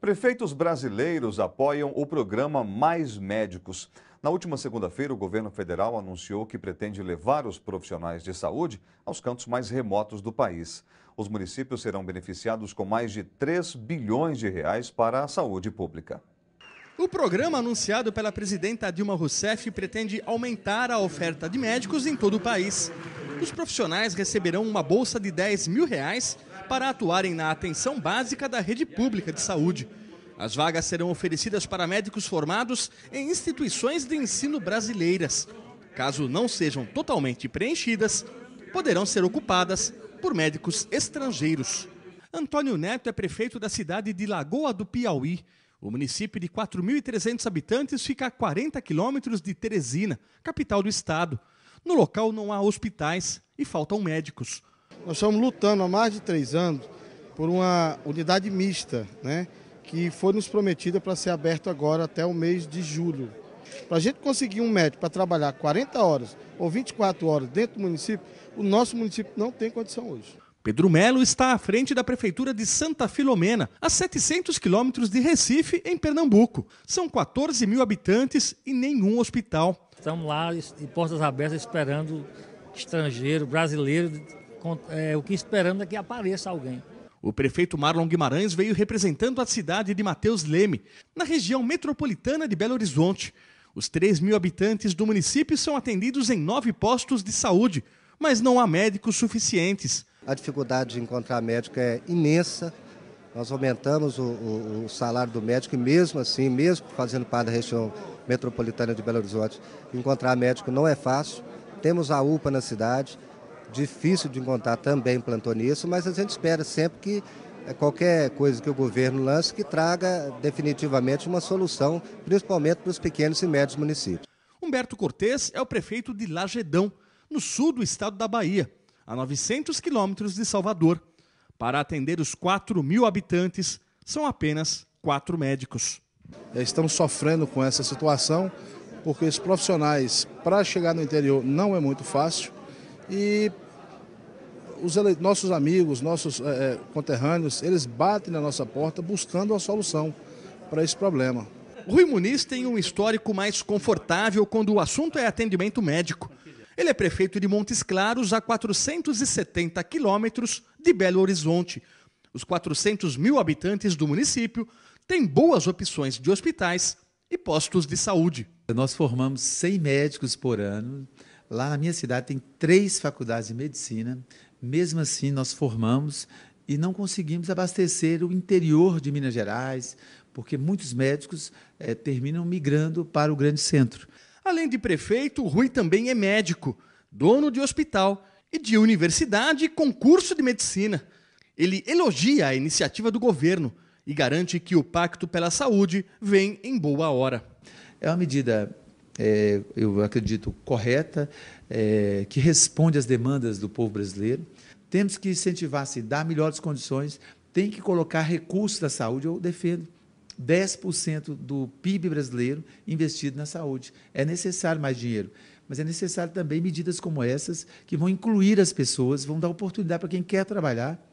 Prefeitos brasileiros apoiam o programa Mais Médicos. Na última segunda-feira, o governo federal anunciou que pretende levar os profissionais de saúde aos cantos mais remotos do país. Os municípios serão beneficiados com mais de 3 bilhões de reais para a saúde pública. O programa anunciado pela presidenta Dilma Rousseff pretende aumentar a oferta de médicos em todo o país. Os profissionais receberão uma bolsa de 10 mil reais para atuarem na atenção básica da rede pública de saúde. As vagas serão oferecidas para médicos formados em instituições de ensino brasileiras. Caso não sejam totalmente preenchidas, poderão ser ocupadas por médicos estrangeiros. Antônio Neto é prefeito da cidade de Lagoa do Piauí. O município de 4.300 habitantes fica a 40 quilômetros de Teresina, capital do estado. No local não há hospitais e faltam médicos. Nós estamos lutando há mais de três anos por uma unidade mista, né, que foi nos prometida para ser aberto agora até o mês de julho. Para a gente conseguir um médico para trabalhar 40 horas ou 24 horas dentro do município, o nosso município não tem condição hoje. Pedro Melo está à frente da Prefeitura de Santa Filomena, a 700 quilômetros de Recife, em Pernambuco. São 14 mil habitantes e nenhum hospital. Estamos lá de portas abertas esperando estrangeiro, brasileiro, é, o que esperando é que apareça alguém. O prefeito Marlon Guimarães veio representando a cidade de Mateus Leme, na região metropolitana de Belo Horizonte. Os 3 mil habitantes do município são atendidos em nove postos de saúde, mas não há médicos suficientes. A dificuldade de encontrar médico é imensa. Nós aumentamos o, o, o salário do médico e mesmo assim, mesmo fazendo parte da região metropolitana de Belo Horizonte, encontrar médico não é fácil. Temos a UPA na cidade, difícil de encontrar também plantonista, mas a gente espera sempre que eh, qualquer coisa que o governo lance que traga definitivamente uma solução, principalmente para os pequenos e médios municípios. Humberto Cortes é o prefeito de Lagedão, no sul do estado da Bahia, a 900 quilômetros de Salvador. Para atender os 4 mil habitantes, são apenas quatro médicos. Eh, estamos sofrendo com essa situação, porque os profissionais, para chegar no interior, não é muito fácil e os nossos amigos, nossos é, é, conterrâneos, eles batem na nossa porta buscando a solução para esse problema. Rui Muniz tem um histórico mais confortável quando o assunto é atendimento médico. Ele é prefeito de Montes Claros, a 470 quilômetros de Belo Horizonte. Os 400 mil habitantes do município têm boas opções de hospitais e postos de saúde. Nós formamos 100 médicos por ano Lá na minha cidade tem três faculdades de medicina. Mesmo assim, nós formamos e não conseguimos abastecer o interior de Minas Gerais, porque muitos médicos é, terminam migrando para o grande centro. Além de prefeito, Rui também é médico, dono de hospital e de universidade com curso de medicina. Ele elogia a iniciativa do governo e garante que o Pacto pela Saúde vem em boa hora. É uma medida é, eu acredito, correta, é, que responde às demandas do povo brasileiro. Temos que incentivar, se assim, dar melhores condições, tem que colocar recursos da saúde, eu defendo. 10% do PIB brasileiro investido na saúde. É necessário mais dinheiro, mas é necessário também medidas como essas que vão incluir as pessoas, vão dar oportunidade para quem quer trabalhar,